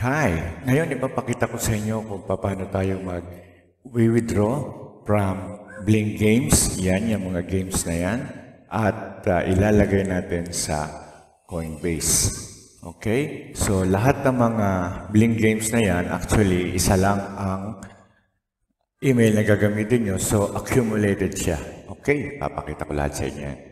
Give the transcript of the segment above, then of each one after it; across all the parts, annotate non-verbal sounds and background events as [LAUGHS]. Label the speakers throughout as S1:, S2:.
S1: Hi! Ngayon, ipapakita ko sa inyo kung paano tayo mag-withdraw from Bling Games. Yan, yung mga games na yan. At uh, ilalagay natin sa Coinbase. Okay? So, lahat ng mga Bling Games na yan, actually, isa lang ang email na gagamitin nyo. So, accumulated siya. Okay? Papakita ko lahat sa inyo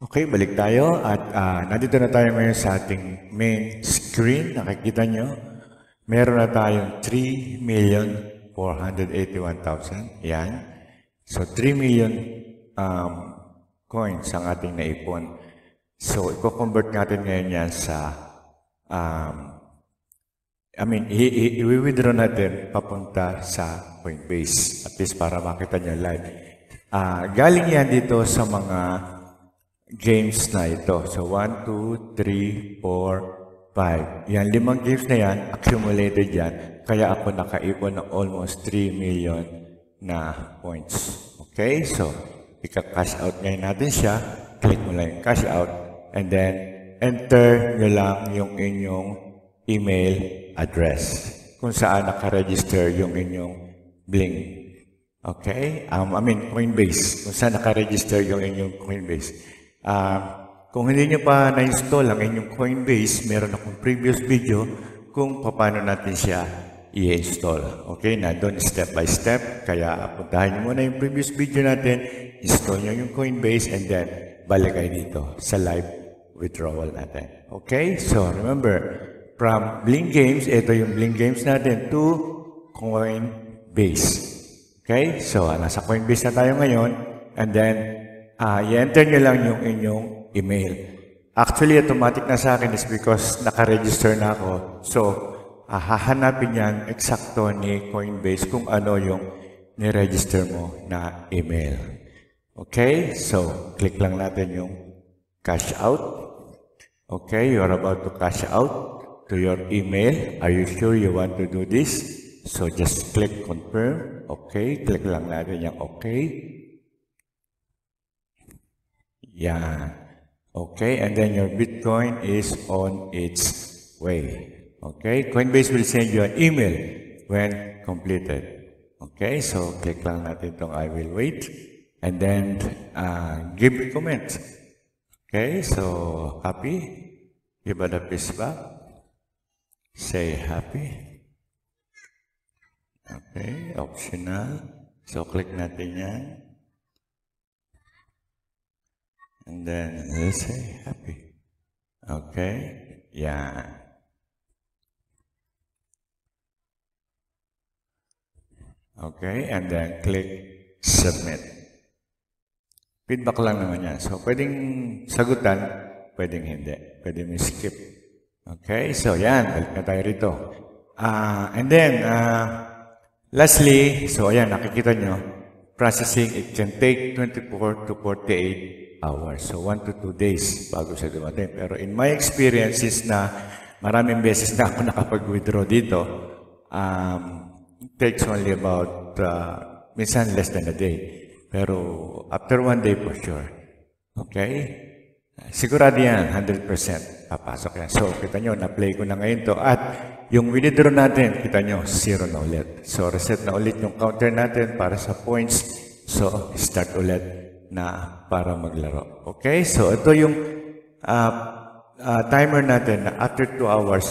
S1: Okay, balik tayo at uh, nandito na tayo ngayon sa ating main screen. Nakikita nyo, meron na tayong 3,481,000. Yan. So, 3 million um, coins ang ating naipon. So, i-convert natin ngayon yan sa, um, I mean, i-withdraw natin papunta sa Coinbase. At least para makita nyo live. Uh, galing yan dito sa mga games na ito. So, 1, 2, 3, 4, 5. Yan, limang games na yan, accumulated yan. Kaya ako nakaipon ng almost 3 million na points. Okay? So, ika-cash out ngayon natin siya. Click mo lang yung cash out. And then, enter nyo lang yung inyong email address kung saan nakaregister yung inyong Bling. Okay? Um, I mean, Coinbase. Kung saan nakaregister yung inyong Coinbase. Uh, kung hindi nyo pa na-install ang inyong Coinbase, meron akong previous video kung paano natin siya i-install. Okay, na doon step by step. Kaya puntahan nyo muna yung previous video natin, install nyo yung Coinbase, and then balik kayo dito sa live withdrawal natin. Okay, so remember, from Blink Games, ito yung Blink Games natin, to Coinbase. Okay, so nasa Coinbase na tayo ngayon, and then uh, i-enter nyo lang yung inyong email. Actually, automatic na sa akin is because nakaregister na ako. So, uh, hahanapin yan eksakto ni Coinbase kung ano yung ni-register mo na email. Okay? So, click lang natin yung cash out. Okay, you're about to cash out to your email. Are you sure you want to do this? So just click confirm. Okay, click lang natin yung okay. Yeah. Okay, and then your Bitcoin is on its way. Okay, Coinbase will send you an email when completed. Okay, so click lang natin itong I will wait and then uh, give a comment. Okay, so happy? Give it a fist back. Say happy. Okay, optional. So click natin yan. And then they say happy. Okay? Yeah. Okay? And then click submit. Feedback lang naman yan. So, pwedeng sagutan, pwedeng hindi. Pwede may skip. Okay? So, yan. Balik na tayo rito. Uh, and then, uh, lastly, so ayan, nakikita nyo, processing, it can take 24 to 48 hours. So, one to two days bago siya dumating. Pero in my experience is na maraming beses na ako [LAUGHS] nakapag-withdraw dito, um, it takes only about, uh, minsan less than a day. Pero after one day for sure. Okay? Sigurado yan, 100% papasok yan. So, kita nyo, na-play ko na ngayon to. At yung withdraw natin, kita nyo, zero na ulit. So, reset na ulit yung counter natin para sa points. So, start ulit na para maglaro. Okay? So, ito yung uh, uh, timer natin na after 2 hours,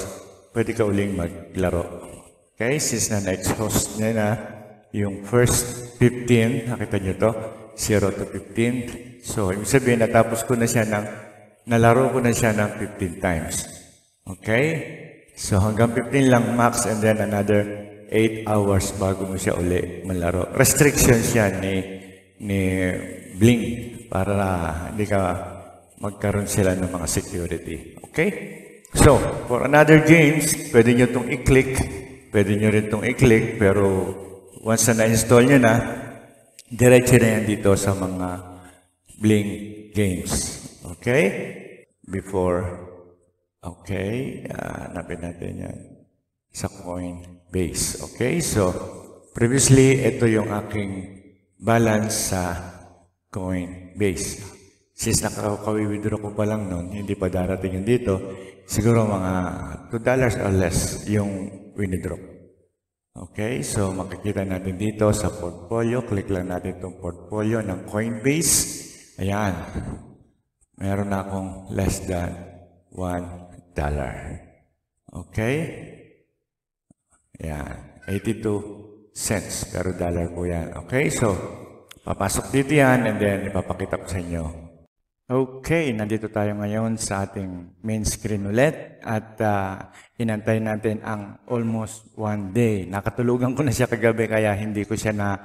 S1: pwede ka uling maglaro. Okay? Since na na-exhaust niya na yung first 15, nakita niyo to, 0 to 15. So, ibig sabihin, natapos ko na siya ng, nalaro ko na siya ng 15 times. Okay? So, hanggang 15 lang max and then another 8 hours bago mo siya uli malaro. Restrictions siya ni, ni bling para hindi ka magkaroon sila ng mga security. Okay? So, for another games, pwede nyo itong i-click. Pwede nyo rin itong i-click, pero once na na-install nyo na, diretso na yan dito sa mga bling games. Okay? Before, okay, uh, hanapin natin yan sa Coinbase. Okay? So, previously, ito yung aking balance sa coin base. Since nakakawi-withdraw ko pa lang noon, hindi pa darating yun dito, siguro mga $2 or less yung withdraw. Okay, so makikita natin dito sa portfolio. Click lang natin itong portfolio ng Coinbase. Ayan. Meron na akong less than $1. Okay? Ayan. 82 cents. Pero dollar po yan. Okay, so Papasok dito yan and then ipapakita ko sa inyo. Okay, nandito tayo ngayon sa ating main screen ulit at uh, ah, inantay natin ang almost one day. Nakatulugan ko na siya kagabi kaya hindi ko siya na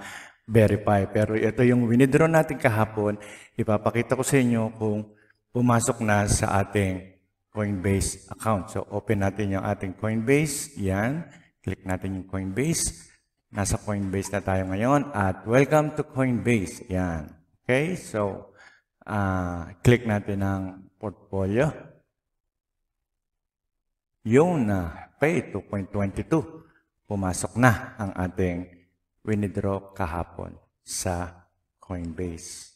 S1: verify. Pero ito yung winidraw natin kahapon, ipapakita ko sa inyo kung pumasok na sa ating Coinbase account. So open natin yung ating Coinbase, yan. Click natin yung Coinbase. Nasa Coinbase na tayo ngayon at welcome to Coinbase. Yan. Okay, so uh, click natin ang portfolio. Yun na, uh, 2.22. Pumasok na ang ating winidraw kahapon sa Coinbase.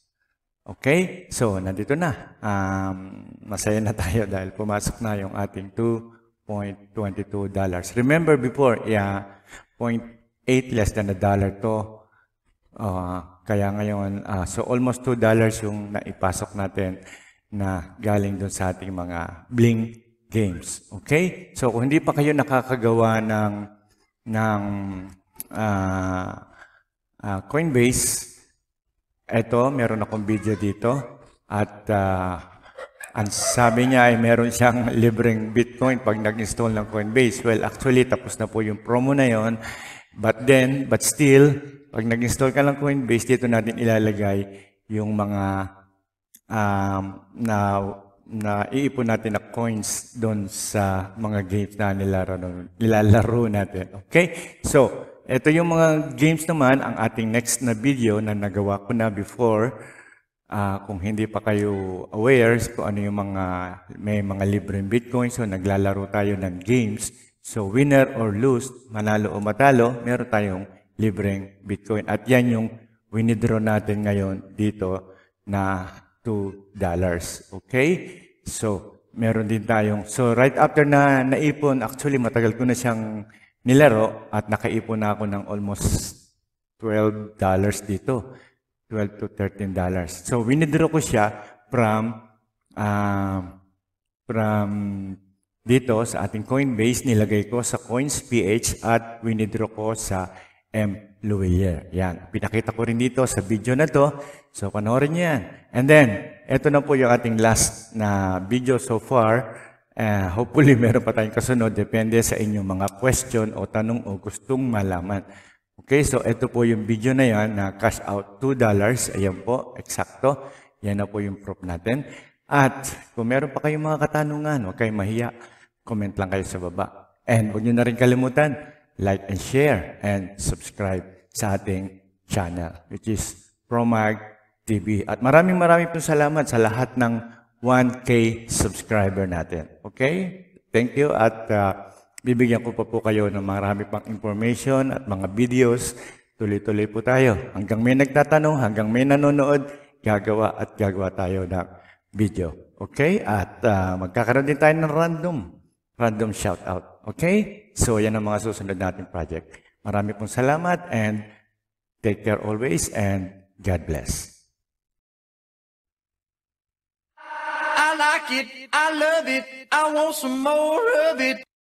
S1: Okay? So, nandito na. Um, masaya na tayo [LAUGHS] dahil pumasok na yung ating $2.22. dollars. Remember before, yeah, point 8 less than a dollar to. Uh, kaya ngayon, uh, so almost 2 dollars yung naipasok natin na galing doon sa ating mga bling games. Okay? So kung hindi pa kayo nakakagawa ng ng uh, uh, Coinbase, eto, meron akong video dito at uh, ang sabi niya ay meron siyang [LAUGHS] libreng Bitcoin pag nag-install ng Coinbase. Well, actually, tapos na po yung promo na yon But then, but still, pag nag-install ka ng Coinbase, dito natin ilalagay yung mga um, na, na iipon natin na coins doon sa mga games na nilalaro, nilalaro natin. Okay? So, ito yung mga games naman, ang ating next na video na nagawa ko na before. Uh, kung hindi pa kayo aware kung ano yung mga, may mga libreng Bitcoin, so naglalaro tayo ng games So winner or lose, manalo o matalo, meron tayong libreng Bitcoin. At yan yung winidraw natin ngayon dito na $2. Okay? So, meron din tayong... So, right after na naipon, actually, matagal ko na siyang nilaro at nakaipon na ako ng almost $12 dito. 12 to $13. So, winidraw ko siya from, uh, from dito sa ating Coinbase, nilagay ko sa Coins PH at winidraw ko sa M. Louier. Yan. Pinakita ko rin dito sa video na to. So, panoorin niyo yan. And then, ito na po yung ating last na video so far. Uh, hopefully, [LAUGHS] meron pa tayong kasunod. Depende sa inyong mga question o tanong o gustong malaman. Okay, so ito po yung video na yan na cash out $2. Ayan po, eksakto. Yan na po yung proof natin. At kung meron pa kayong mga katanungan, huwag kayong mahiya comment lang kayo sa baba. And huwag nyo na rin kalimutan, like and share and subscribe sa ating channel, which is Promag TV. At maraming maraming po salamat sa lahat ng 1K subscriber natin. Okay? Thank you at uh, bibigyan ko pa po kayo ng marami pang information at mga videos. Tuloy-tuloy po tayo. Hanggang may nagtatanong, hanggang may nanonood, gagawa at gagawa tayo ng video. Okay? At uh, magkakaroon din tayo ng random random shout out. Okay? So yan ang mga susunod natin project. Marami pong salamat and take care always and God bless. I like it, I love it, I want some more of it.